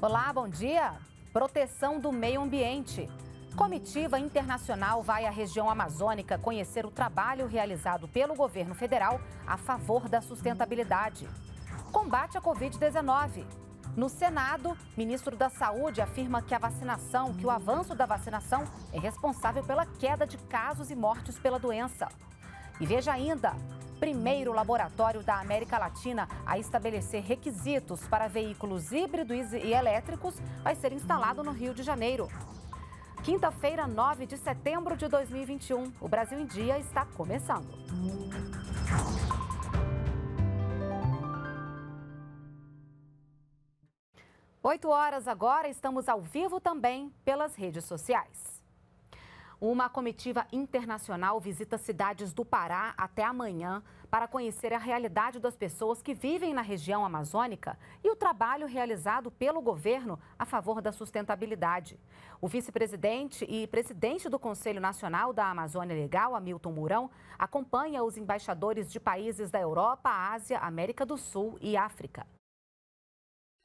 Olá, bom dia. Proteção do meio ambiente. Comitiva internacional vai à região amazônica conhecer o trabalho realizado pelo governo federal a favor da sustentabilidade. Combate à Covid-19. No Senado, ministro da Saúde afirma que a vacinação, que o avanço da vacinação é responsável pela queda de casos e mortes pela doença. E veja ainda, primeiro laboratório da América Latina a estabelecer requisitos para veículos híbridos e elétricos, vai ser instalado no Rio de Janeiro. Quinta-feira, 9 de setembro de 2021, o Brasil em Dia está começando. Oito horas agora, estamos ao vivo também pelas redes sociais. Uma comitiva internacional visita cidades do Pará até amanhã para conhecer a realidade das pessoas que vivem na região amazônica e o trabalho realizado pelo governo a favor da sustentabilidade. O vice-presidente e presidente do Conselho Nacional da Amazônia Legal, Hamilton Mourão, acompanha os embaixadores de países da Europa, Ásia, América do Sul e África.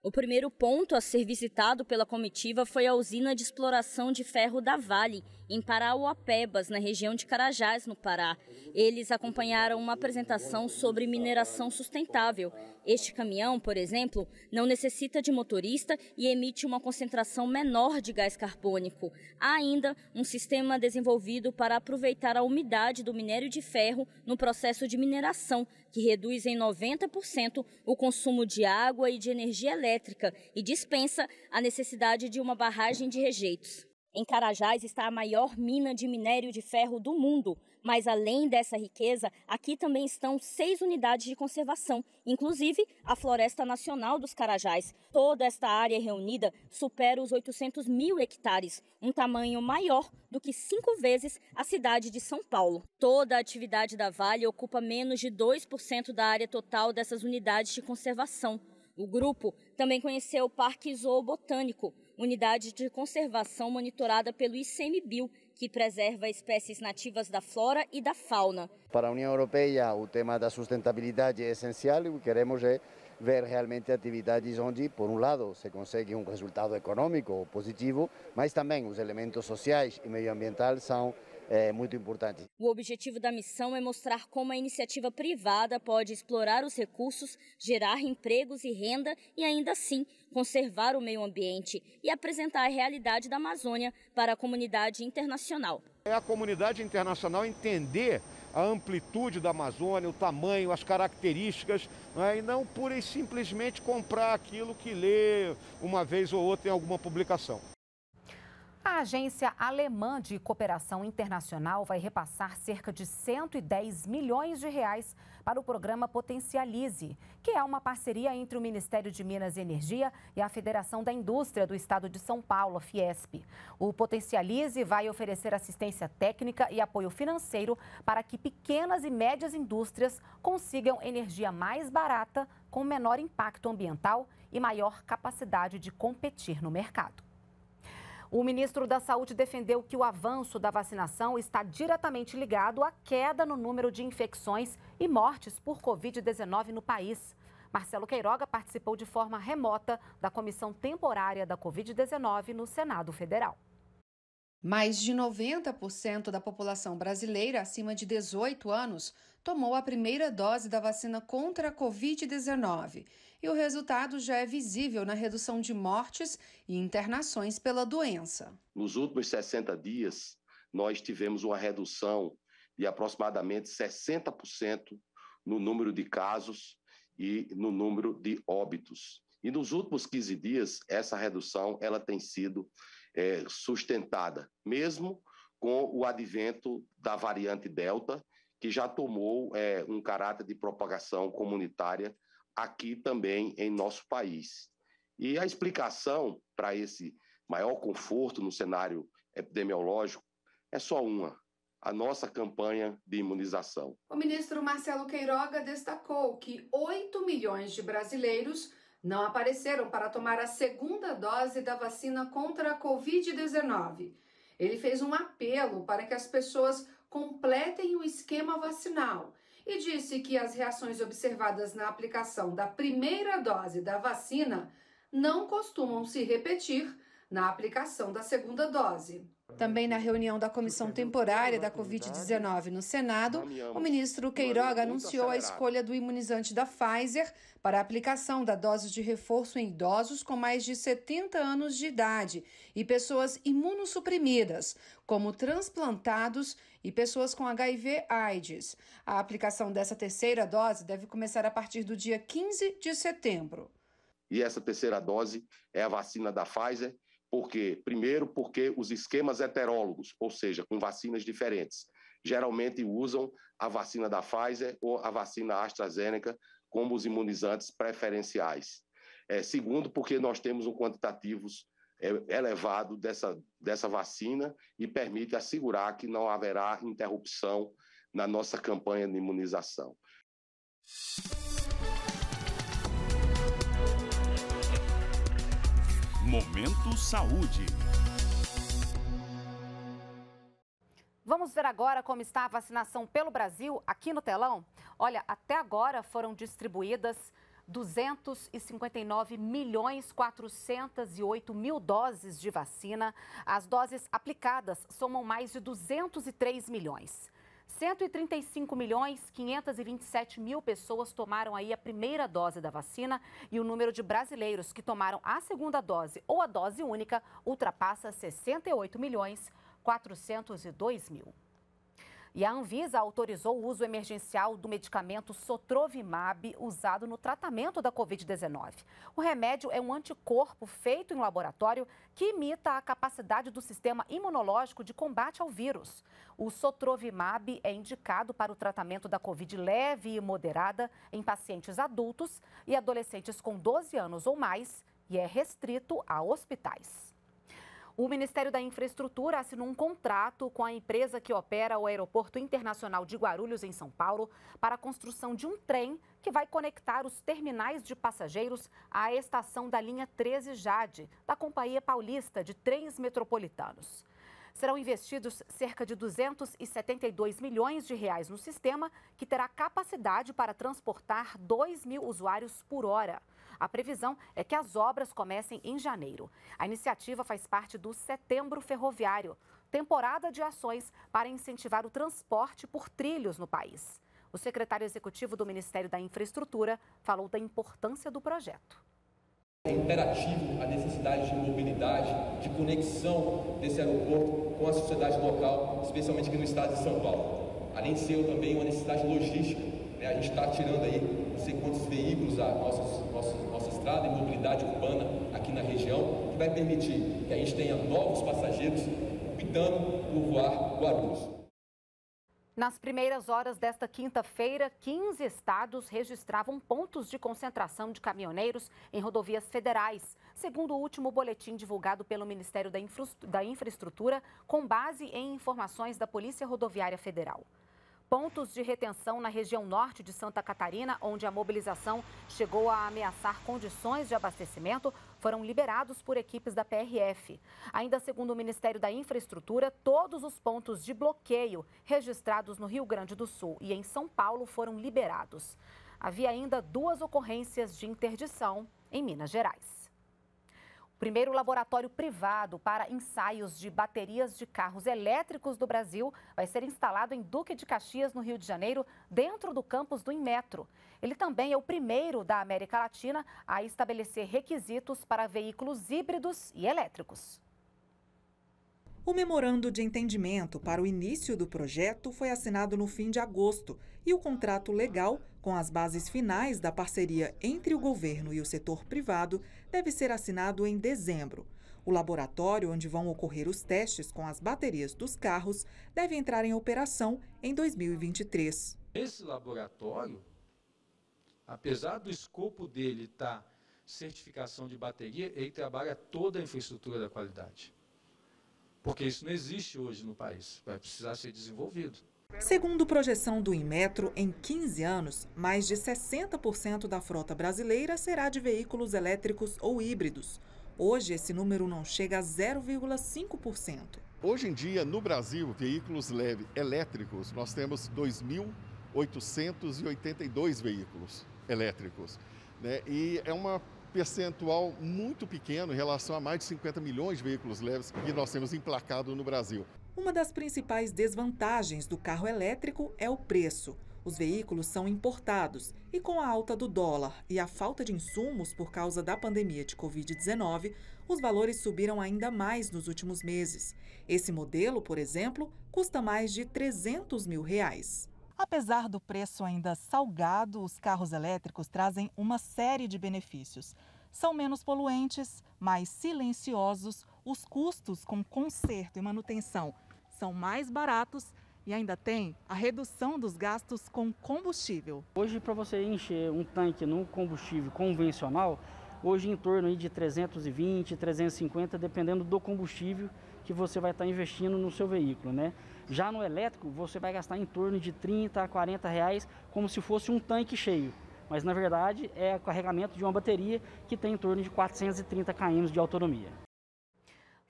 O primeiro ponto a ser visitado pela comitiva foi a usina de exploração de ferro da Vale, em Parauapebas, na região de Carajás, no Pará. Eles acompanharam uma apresentação sobre mineração sustentável. Este caminhão, por exemplo, não necessita de motorista e emite uma concentração menor de gás carbônico. Há ainda um sistema desenvolvido para aproveitar a umidade do minério de ferro no processo de mineração, que reduz em 90% o consumo de água e de energia elétrica e dispensa a necessidade de uma barragem de rejeitos. Em Carajás está a maior mina de minério de ferro do mundo, mas além dessa riqueza, aqui também estão seis unidades de conservação, inclusive a Floresta Nacional dos Carajás. Toda esta área reunida supera os 800 mil hectares, um tamanho maior do que cinco vezes a cidade de São Paulo. Toda a atividade da Vale ocupa menos de 2% da área total dessas unidades de conservação. O grupo também conheceu o Parque Zoobotânico, unidade de conservação monitorada pelo ICMBio, que preserva espécies nativas da flora e da fauna. Para a União Europeia, o tema da sustentabilidade é essencial e o que queremos é ver realmente atividades onde, por um lado, se consegue um resultado econômico positivo, mas também os elementos sociais e meioambientais são é muito importante. O objetivo da missão é mostrar como a iniciativa privada pode explorar os recursos, gerar empregos e renda e ainda assim conservar o meio ambiente e apresentar a realidade da Amazônia para a comunidade internacional. É a comunidade internacional entender a amplitude da Amazônia, o tamanho, as características, é? e não pura e simplesmente comprar aquilo que lê uma vez ou outra em alguma publicação. A Agência Alemã de Cooperação Internacional vai repassar cerca de 110 milhões de reais para o programa Potencialize, que é uma parceria entre o Ministério de Minas e Energia e a Federação da Indústria do Estado de São Paulo, Fiesp. O Potencialize vai oferecer assistência técnica e apoio financeiro para que pequenas e médias indústrias consigam energia mais barata, com menor impacto ambiental e maior capacidade de competir no mercado. O ministro da Saúde defendeu que o avanço da vacinação está diretamente ligado à queda no número de infecções e mortes por Covid-19 no país. Marcelo Queiroga participou de forma remota da Comissão Temporária da Covid-19 no Senado Federal. Mais de 90% da população brasileira acima de 18 anos tomou a primeira dose da vacina contra a Covid-19 e o resultado já é visível na redução de mortes e internações pela doença. Nos últimos 60 dias, nós tivemos uma redução de aproximadamente 60% no número de casos e no número de óbitos. E nos últimos 15 dias, essa redução ela tem sido é, sustentada, mesmo com o advento da variante Delta, que já tomou é, um caráter de propagação comunitária aqui também em nosso país. E a explicação para esse maior conforto no cenário epidemiológico é só uma: a nossa campanha de imunização. O ministro Marcelo Queiroga destacou que 8 milhões de brasileiros não apareceram para tomar a segunda dose da vacina contra a Covid-19. Ele fez um apelo para que as pessoas completem o esquema vacinal e disse que as reações observadas na aplicação da primeira dose da vacina não costumam se repetir na aplicação da segunda dose. Também na reunião da Comissão Temporária da Covid-19 no Senado, o ministro Queiroga anunciou a escolha do imunizante da Pfizer para a aplicação da dose de reforço em idosos com mais de 70 anos de idade e pessoas imunossuprimidas, como transplantados e pessoas com HIV/AIDS. A aplicação dessa terceira dose deve começar a partir do dia 15 de setembro. E essa terceira dose é a vacina da Pfizer, porque primeiro porque os esquemas heterólogos, ou seja, com vacinas diferentes, geralmente usam a vacina da Pfizer ou a vacina AstraZeneca como os imunizantes preferenciais. É, segundo, porque nós temos um quantitativos é, elevado dessa, dessa vacina e permite assegurar que não haverá interrupção na nossa campanha de imunização. Momento Saúde. Vamos ver agora como está a vacinação pelo Brasil aqui no telão? Olha, até agora foram distribuídas 259 milhões 408 mil doses de vacina. As doses aplicadas somam mais de 203 milhões. 135 milhões 527 mil pessoas tomaram aí a primeira dose da vacina e o número de brasileiros que tomaram a segunda dose ou a dose única ultrapassa 68 milhões 402 mil. E a Anvisa autorizou o uso emergencial do medicamento Sotrovimab, usado no tratamento da Covid-19. O remédio é um anticorpo feito em laboratório que imita a capacidade do sistema imunológico de combate ao vírus. O Sotrovimab é indicado para o tratamento da Covid leve e moderada em pacientes adultos e adolescentes com 12 anos ou mais e é restrito a hospitais. O Ministério da Infraestrutura assinou um contrato com a empresa que opera o Aeroporto Internacional de Guarulhos, em São Paulo, para a construção de um trem que vai conectar os terminais de passageiros à estação da linha 13 Jade, da Companhia Paulista de Trens Metropolitanos. Serão investidos cerca de 272 milhões de reais no sistema, que terá capacidade para transportar 2 mil usuários por hora. A previsão é que as obras comecem em janeiro. A iniciativa faz parte do Setembro Ferroviário, temporada de ações para incentivar o transporte por trilhos no país. O secretário executivo do Ministério da Infraestrutura falou da importância do projeto. É imperativo a necessidade de mobilidade, de conexão desse aeroporto com a sociedade local, especialmente aqui no estado de São Paulo. Além de ser também uma necessidade logística, né? a gente está tirando aí não sei quantos veículos a nossa, nossa, nossa estrada e mobilidade urbana aqui na região, que vai permitir que a gente tenha novos passageiros optando por voar Guarulhos. Nas primeiras horas desta quinta-feira, 15 estados registravam pontos de concentração de caminhoneiros em rodovias federais, segundo o último boletim divulgado pelo Ministério da, Infra... da Infraestrutura, com base em informações da Polícia Rodoviária Federal. Pontos de retenção na região norte de Santa Catarina, onde a mobilização chegou a ameaçar condições de abastecimento, foram liberados por equipes da PRF. Ainda segundo o Ministério da Infraestrutura, todos os pontos de bloqueio registrados no Rio Grande do Sul e em São Paulo foram liberados. Havia ainda duas ocorrências de interdição em Minas Gerais primeiro laboratório privado para ensaios de baterias de carros elétricos do Brasil vai ser instalado em Duque de Caxias, no Rio de Janeiro, dentro do campus do Inmetro. Ele também é o primeiro da América Latina a estabelecer requisitos para veículos híbridos e elétricos. O memorando de entendimento para o início do projeto foi assinado no fim de agosto e o contrato legal com as bases finais da parceria entre o governo e o setor privado, deve ser assinado em dezembro. O laboratório onde vão ocorrer os testes com as baterias dos carros deve entrar em operação em 2023. Esse laboratório, apesar do escopo dele estar tá certificação de bateria, ele trabalha toda a infraestrutura da qualidade. Porque isso não existe hoje no país, vai precisar ser desenvolvido. Segundo projeção do Inmetro, em 15 anos, mais de 60% da frota brasileira será de veículos elétricos ou híbridos. Hoje, esse número não chega a 0,5%. Hoje em dia, no Brasil, veículos leve elétricos, nós temos 2.882 veículos elétricos. Né? E é uma percentual muito pequeno em relação a mais de 50 milhões de veículos leves que nós temos emplacado no Brasil. Uma das principais desvantagens do carro elétrico é o preço. Os veículos são importados e, com a alta do dólar e a falta de insumos por causa da pandemia de Covid-19, os valores subiram ainda mais nos últimos meses. Esse modelo, por exemplo, custa mais de 300 mil reais. Apesar do preço ainda salgado, os carros elétricos trazem uma série de benefícios. São menos poluentes, mais silenciosos, os custos com conserto e manutenção são mais baratos e ainda tem a redução dos gastos com combustível. Hoje, para você encher um tanque no combustível convencional, hoje em torno de 320, 350, dependendo do combustível que você vai estar tá investindo no seu veículo, né? Já no elétrico, você vai gastar em torno de 30 a 40 reais, como se fosse um tanque cheio. Mas na verdade é o carregamento de uma bateria que tem em torno de 430 km de autonomia.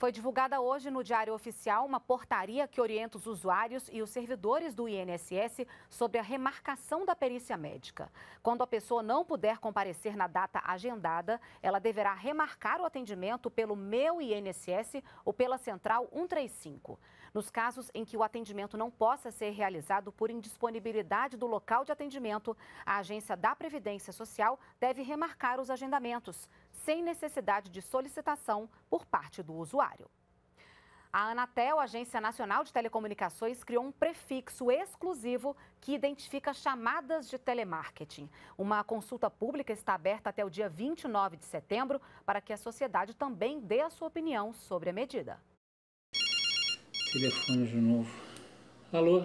Foi divulgada hoje no Diário Oficial uma portaria que orienta os usuários e os servidores do INSS sobre a remarcação da perícia médica. Quando a pessoa não puder comparecer na data agendada, ela deverá remarcar o atendimento pelo Meu INSS ou pela Central 135. Nos casos em que o atendimento não possa ser realizado por indisponibilidade do local de atendimento, a agência da Previdência Social deve remarcar os agendamentos, sem necessidade de solicitação por parte do usuário. A Anatel, Agência Nacional de Telecomunicações, criou um prefixo exclusivo que identifica chamadas de telemarketing. Uma consulta pública está aberta até o dia 29 de setembro para que a sociedade também dê a sua opinião sobre a medida. Telefone de novo. Alô?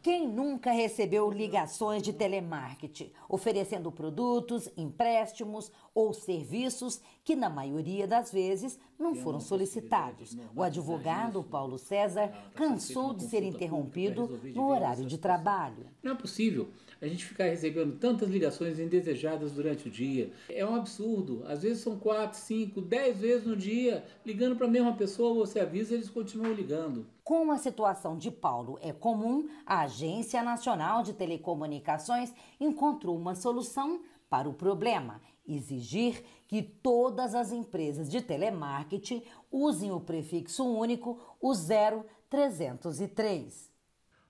Quem nunca recebeu ligações de telemarketing oferecendo produtos, empréstimos ou serviços que na maioria das vezes não foram solicitados. Né? O advogado é Paulo César tá cansou de ser interrompido no horário de trabalho. Não é possível a gente ficar recebendo tantas ligações indesejadas durante o dia. É um absurdo. Às vezes são quatro, cinco, dez vezes no dia ligando para a mesma pessoa, você avisa, eles continuam ligando. Como a situação de Paulo é comum, a Agência Nacional de Telecomunicações encontrou uma solução para o problema: exigir que todas as empresas de telemarketing usem o prefixo único, o 0303.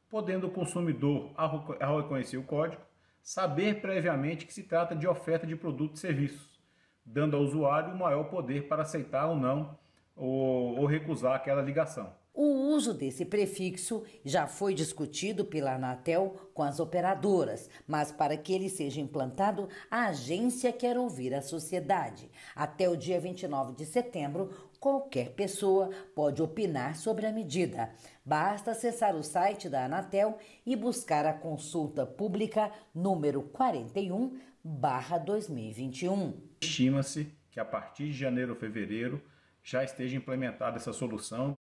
Podendo o consumidor, ao reconhecer o código, saber previamente que se trata de oferta de produtos e serviços, dando ao usuário o maior poder para aceitar ou não ou, ou recusar aquela ligação. O uso desse prefixo já foi discutido pela Anatel com as operadoras, mas para que ele seja implantado, a agência quer ouvir a sociedade. Até o dia 29 de setembro, qualquer pessoa pode opinar sobre a medida. Basta acessar o site da Anatel e buscar a consulta pública número 41/2021. Estima-se que a partir de janeiro ou fevereiro já esteja implementada essa solução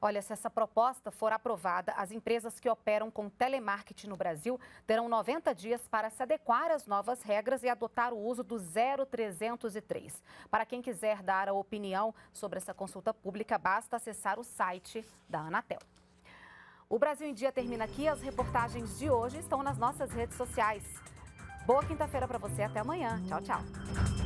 Olha, se essa proposta for aprovada, as empresas que operam com telemarketing no Brasil terão 90 dias para se adequar às novas regras e adotar o uso do 0303. Para quem quiser dar a opinião sobre essa consulta pública, basta acessar o site da Anatel. O Brasil em Dia termina aqui. As reportagens de hoje estão nas nossas redes sociais. Boa quinta-feira para você. Até amanhã. Tchau, tchau.